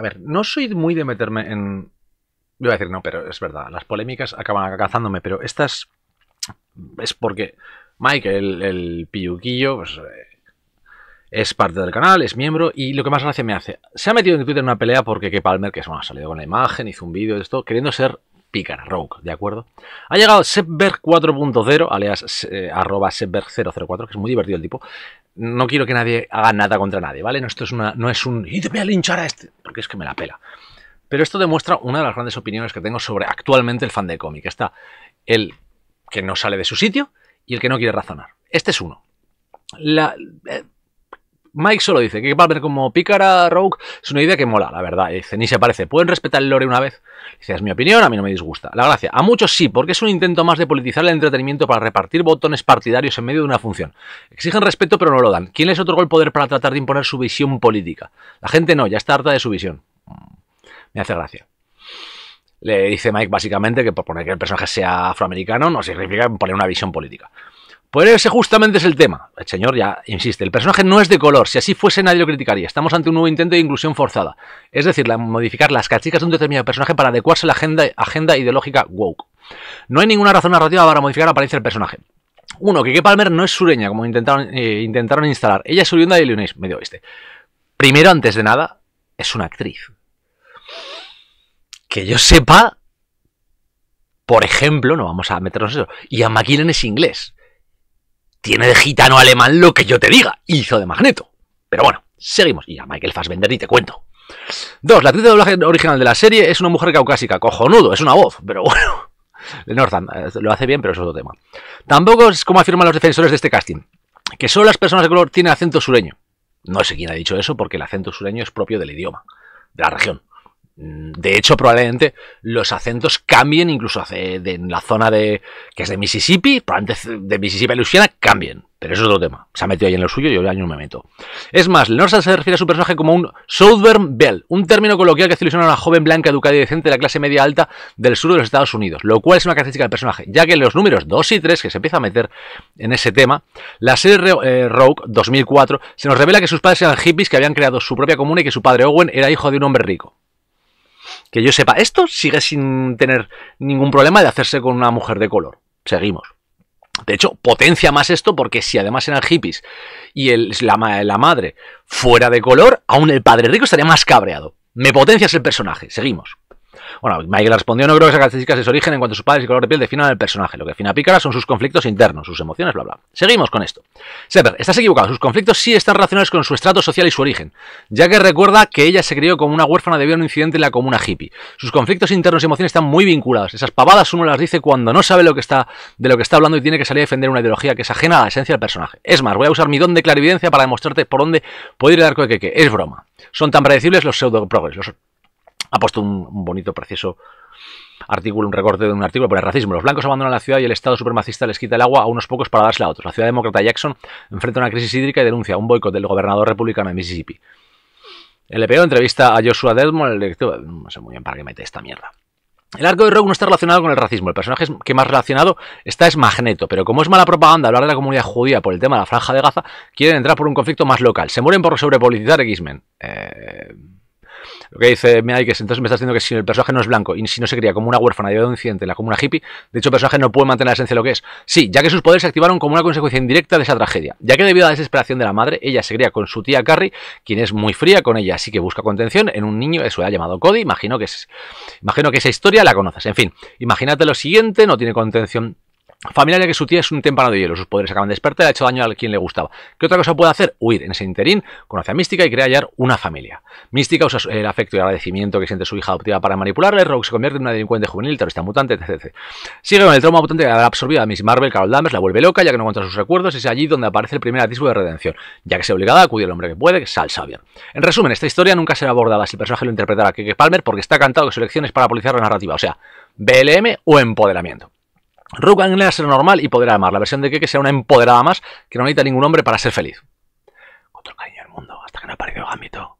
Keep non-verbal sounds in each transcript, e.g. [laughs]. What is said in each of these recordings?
A ver, no soy muy de meterme en. voy a decir, no, pero es verdad, las polémicas acaban cazándome, pero estas. Es porque Mike, el, el pues, eh, es parte del canal, es miembro, y lo que más gracia me hace, se ha metido en Twitter en una pelea porque que Palmer, que es bueno, ha salido con la imagen, hizo un vídeo de esto, queriendo ser pícara, rogue, ¿de acuerdo? Ha llegado Sepberg 4.0, alias eh, arroba Sepberg 004, que es muy divertido el tipo, no quiero que nadie haga nada contra nadie, ¿vale? No, esto es una, no es un, y te voy a linchar a este, porque es que me la pela. Pero esto demuestra una de las grandes opiniones que tengo sobre actualmente el fan de cómic. Está el que no sale de su sitio y el que no quiere razonar. Este es uno. La, eh, Mike solo dice que ver como pícara Rogue es una idea que mola, la verdad. Dice, ni se parece. ¿Pueden respetar el lore una vez? Dice, es mi opinión, a mí no me disgusta. La gracia. A muchos sí, porque es un intento más de politizar el entretenimiento para repartir botones partidarios en medio de una función. Exigen respeto, pero no lo dan. ¿Quién les otorgó el poder para tratar de imponer su visión política? La gente no, ya está harta de su visión. Mm, me hace gracia. Le dice Mike básicamente que por poner que el personaje sea afroamericano no significa poner una visión política. Por pues ese justamente es el tema. El señor ya insiste, el personaje no es de color, si así fuese nadie lo criticaría. Estamos ante un nuevo intento de inclusión forzada, es decir, modificar las características de un determinado personaje para adecuarse a la agenda, ideológica woke. No hay ninguna razón narrativa para modificar la apariencia del personaje. Uno, que Palmer no es sureña, como intentaron, eh, intentaron instalar. Ella es oriunda de Illinois, medio Primero, antes de nada, es una actriz. Que yo sepa, por ejemplo, no vamos a meternos en eso, y a McKillen es inglés tiene de gitano alemán lo que yo te diga, hizo de Magneto. Pero bueno, seguimos. Y a Michael Fassbender y te cuento. Dos, la actriz de doblaje original de la serie es una mujer caucásica, cojonudo, es una voz, pero bueno. [laughs] Northam eh, lo hace bien, pero es otro tema. Tampoco es como afirman los defensores de este casting, que solo las personas de color tienen acento sureño. No sé quién ha dicho eso, porque el acento sureño es propio del idioma, de la región. Mm, de hecho, probablemente los acentos cambien incluso en la zona de que es de Mississippi, antes de Mississippi a Luisiana cambien. Pero eso es otro tema. Se ha metido ahí en lo suyo y yo año no me meto. Es más, lennox se refiere a su personaje como un Southern Belle, un término coloquial que hace ilusionar a una joven blanca educada y decente de la clase media alta del sur de los Estados Unidos, lo cual es una característica del personaje, ya que en los números 2 y 3, que se empieza a meter en ese tema, la serie eh, Rogue 2004 se nos revela que sus padres eran hippies que habían creado su propia comuna y que su padre Owen era hijo de un hombre rico que yo sepa, esto sigue sin tener ningún problema de hacerse con una mujer de color. Seguimos. De hecho, potencia más esto porque si además eran hippies y la, la madre fuera de color, aún el padre rico estaría más cabreado. Me potencias el personaje. Seguimos. Bueno, Michael respondió, no creo que esas características de su origen en cuanto a sus padres y color de piel definan al personaje. Lo que define a Pícara son sus conflictos internos, sus emociones, bla, bla. Seguimos con esto. Sever, estás equivocado. Sus conflictos sí están relacionados con su estrato social y su origen, ya que recuerda que ella se crió como una huérfana debido a un incidente en la comuna hippie. Sus conflictos internos y emociones están muy vinculados. Esas pavadas uno las dice cuando no sabe de lo que está hablando y tiene que salir a defender una ideología que es ajena a la esencia del personaje. Es más, voy a usar mi don de clarividencia para demostrarte por dónde puede ir el arco de que Es broma. Son tan predecibles los pseudo ha puesto un, bonito, precioso artículo, un recorte de un artículo, por el racismo. Los blancos abandonan la ciudad y el Estado supremacista les quita el agua a unos pocos para dársela a otros. La ciudad demócrata Jackson enfrenta una crisis hídrica y denuncia un boicot del gobernador republicano de Mississippi. El EPO entrevista a Joshua Desmond, el director... No sé muy bien para qué mete esta mierda. El arco de Rogue no está relacionado con el racismo. El personaje que más relacionado está es Magneto, pero como es mala propaganda hablar de la comunidad judía por el tema de la franja de Gaza, quieren entrar por un conflicto más local. Se mueren por sobrepolitizar X-Men. Eh... Lo que dice que entonces me estás diciendo que si el personaje no es blanco y si no se cría como una huérfana y de un incidente, la como una hippie, de hecho el personaje no puede mantener la esencia de lo que es. Sí, ya que sus poderes se activaron como una consecuencia indirecta de esa tragedia. Ya que debido a la desesperación de la madre, ella se cría con su tía Carrie, quien es muy fría con ella, así que busca contención en un niño de su edad llamado Cody. Imagino que, es, imagino que esa historia la conoces. En fin, imagínate lo siguiente, no tiene contención Familiar que su tía es un temprano de hielo, sus poderes acaban de despertar y ha hecho daño a quien le gustaba. ¿Qué otra cosa puede hacer? Huir. En ese interín, conoce a Mística y crea hallar una familia. Mística usa el afecto y agradecimiento que siente su hija adoptiva para manipularle, Rogue se convierte en una delincuente juvenil, terrorista mutante, etc. Sigue con el trauma mutante que ha absorbido a Miss Marvel, Carol Danvers, la vuelve loca ya que no encuentra sus recuerdos y es allí donde aparece el primer atisbo de redención, ya que se obligada a acudir al hombre que puede, que Sal En resumen, esta historia nunca será abordada si el personaje lo interpretará Keke Palmer porque está cantado que su elección es para policiar la narrativa, o sea, BLM o empoderamiento. Rogue era ser normal y podrá amar. La versión de que sea una empoderada más que no necesita ningún hombre para ser feliz. Con todo el cariño del mundo, hasta que no apareció Gambito.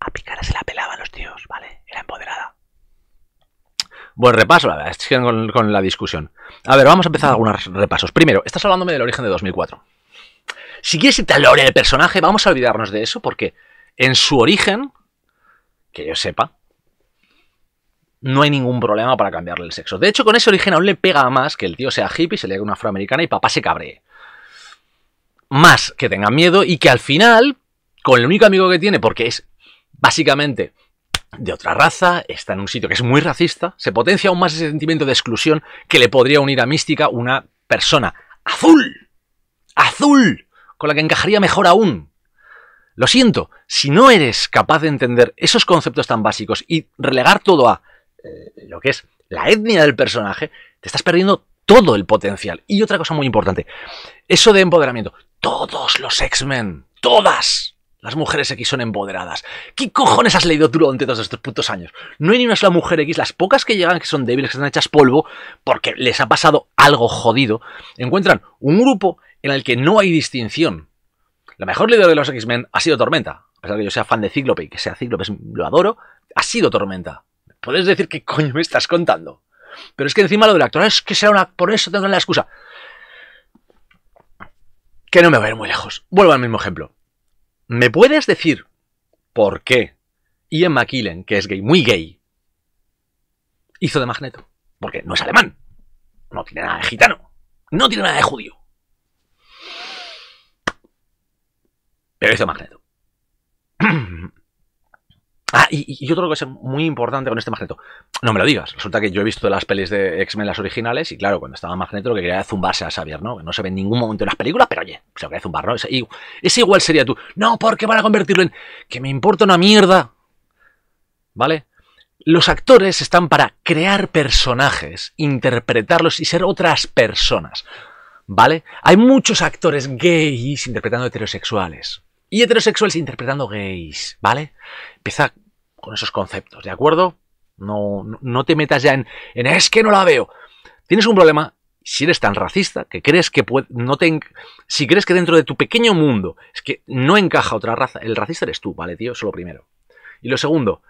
A Picara se la a los tíos, ¿vale? Era empoderada. Buen repaso, la verdad, con, con la discusión. A ver, vamos a empezar algunos repasos. Primero, estás hablándome del origen de 2004. Si quieres irte al lore del personaje, vamos a olvidarnos de eso, porque en su origen, que yo sepa, no hay ningún problema para cambiarle el sexo. De hecho, con ese origen aún le pega más que el tío sea hippie, se le haga una afroamericana y papá se cabree. Más que tenga miedo y que al final, con el único amigo que tiene, porque es básicamente de otra raza, está en un sitio que es muy racista, se potencia aún más ese sentimiento de exclusión que le podría unir a Mística una persona azul. Azul. Con la que encajaría mejor aún. Lo siento, si no eres capaz de entender esos conceptos tan básicos y relegar todo a eh, lo que es la etnia del personaje, te estás perdiendo todo el potencial. Y otra cosa muy importante, eso de empoderamiento. Todos los X-Men, todas las mujeres X son empoderadas. ¿Qué cojones has leído durante todos estos putos años? No hay ni una sola mujer X, las pocas que llegan que son débiles, que están hechas polvo, porque les ha pasado algo jodido, encuentran un grupo en el que no hay distinción. La mejor líder de los X-Men ha sido Tormenta. A pesar que yo sea fan de Cíclope y que sea Cíclope, lo adoro, ha sido Tormenta puedes decir qué coño me estás contando. Pero es que encima lo del actor, ah, es que será una. Por eso tengo la excusa. Que no me voy a ir muy lejos. Vuelvo al mismo ejemplo. ¿Me puedes decir por qué Ian McKillen, que es gay, muy gay, hizo de Magneto? Porque no es alemán. No tiene nada de gitano. No tiene nada de judío. Pero hizo Magneto. [clears throat] Ah, y, creo que es muy importante con este Magneto. No me lo digas. Resulta que yo he visto las pelis de X-Men, las originales, y claro, cuando estaba Magneto lo que quería era zumbarse a Xavier, ¿no? Que No se ve en ningún momento en las películas, pero oye, se lo quería zumbar, ¿no? Ese, ese igual sería tú. No, porque van a convertirlo en... Que me importa una mierda. ¿Vale? Los actores están para crear personajes, interpretarlos y ser otras personas. ¿Vale? Hay muchos actores gays interpretando heterosexuales. Y heterosexuales interpretando gays, ¿vale? Empieza con esos conceptos, ¿de acuerdo? No, no te metas ya en, en, es que no la veo. Tienes un problema si eres tan racista que crees que puede, no te, si crees que dentro de tu pequeño mundo es que no encaja otra raza, el racista eres tú, ¿vale, tío? Eso es lo primero. Y lo segundo,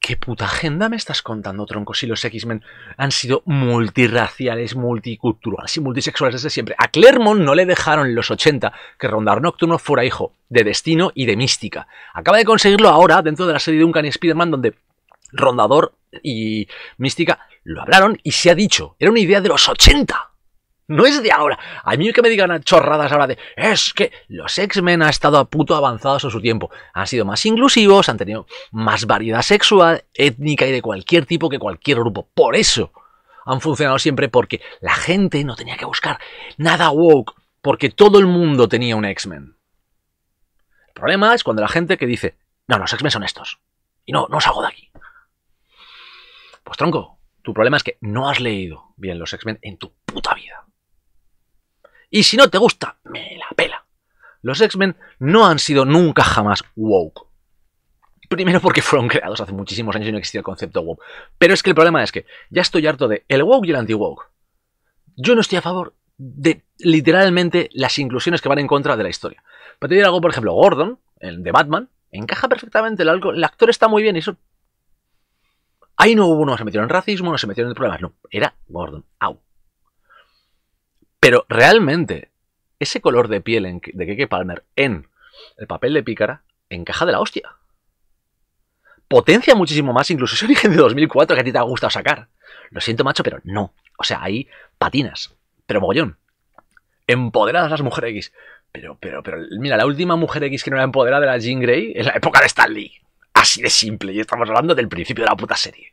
¿Qué puta agenda me estás contando, troncos? Si los X-Men han sido multiraciales, multiculturales y multisexuales desde siempre. A Clermont no le dejaron en los 80 que Rondar Nocturno fuera hijo de Destino y de Mística. Acaba de conseguirlo ahora dentro de la serie de Uncanny Spider-Man donde Rondador y Mística lo hablaron y se ha dicho. Era una idea de los 80. No es de ahora. A mí que me digan chorradas ahora de es que los X-Men han estado a puto avanzados en su tiempo. Han sido más inclusivos, han tenido más variedad sexual, étnica y de cualquier tipo que cualquier grupo. Por eso han funcionado siempre porque la gente no tenía que buscar nada woke, porque todo el mundo tenía un X-Men. El problema es cuando la gente que dice, no, los X-Men son estos. Y no, no hago de aquí. Pues tronco, tu problema es que no has leído bien los X-Men en tu puta vida. Y si no te gusta, me la pela. Los X-Men no han sido nunca jamás woke. Primero porque fueron creados hace muchísimos años y no existía el concepto woke. Pero es que el problema es que ya estoy harto de el woke y el anti-woke. Yo no estoy a favor de literalmente las inclusiones que van en contra de la historia. Para te algo, por ejemplo, Gordon, el de Batman, encaja perfectamente. El, el actor está muy bien y eso. Ahí no hubo, uno se metieron en racismo, no se metieron en problemas. No, era Gordon. out. Pero realmente, ese color de piel en, de Keke Palmer en el papel de pícara encaja de la hostia. Potencia muchísimo más incluso ese origen de 2004 que a ti te ha gustado sacar. Lo siento, macho, pero no. O sea, ahí patinas. Pero mogollón. Empoderadas las mujeres X. Pero, pero, pero, mira, la última mujer X que no era empoderada era Jean Grey en la época de Stan Lee. Así de simple, y estamos hablando del principio de la puta serie.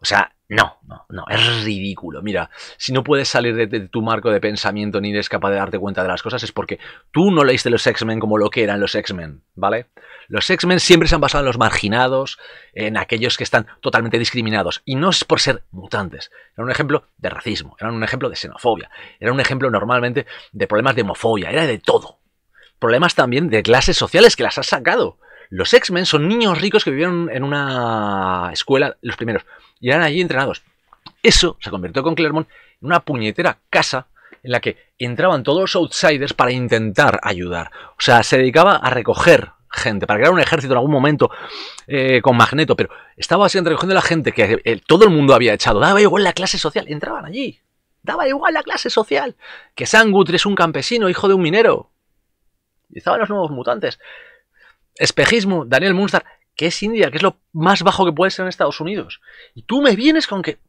O sea, no, no, no, es ridículo. Mira, si no puedes salir de, tu marco de pensamiento ni eres capaz de darte cuenta de las cosas es porque tú no leíste los X-Men como lo que eran los X-Men, ¿vale? Los X-Men siempre se han basado en los marginados, en aquellos que están totalmente discriminados. Y no es por ser mutantes. Era un ejemplo de racismo, era un ejemplo de xenofobia, era un ejemplo normalmente de problemas de homofobia, era de todo. Problemas también de clases sociales que las has sacado. Los X-Men son niños ricos que vivieron en una escuela, los primeros, y eran allí entrenados. Eso se convirtió con Claremont en una puñetera casa en la que entraban todos los outsiders para intentar ayudar. O sea, se dedicaba a recoger gente, para crear un ejército en algún momento eh, con Magneto, pero estaba así recogiendo la gente que eh, todo el mundo había echado. Daba igual la clase social, entraban allí. Daba igual la clase social. Que Guthrie es un campesino, hijo de un minero. Y estaban los nuevos mutantes espejismo, Daniel Munster, que es India, que es lo más bajo que puede ser en Estados Unidos. Y tú me vienes con que